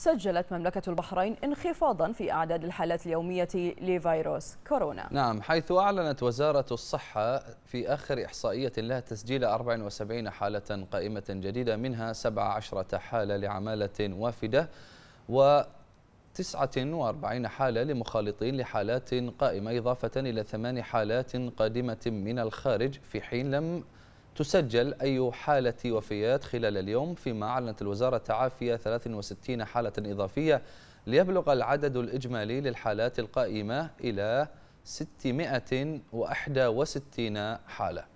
سجلت مملكة البحرين انخفاضا في أعداد الحالات اليومية لفيروس كورونا نعم حيث أعلنت وزارة الصحة في آخر إحصائية لها تسجيل 74 حالة قائمة جديدة منها 17 حالة لعمالة وافدة و 49 حالة لمخالطين لحالات قائمة إضافة إلى ثمان حالات قادمة من الخارج في حين لم تسجل أي حالة وفيات خلال اليوم فيما أعلنت الوزارة تعافي 63 حالة إضافية ليبلغ العدد الإجمالي للحالات القائمة إلى 661 حالة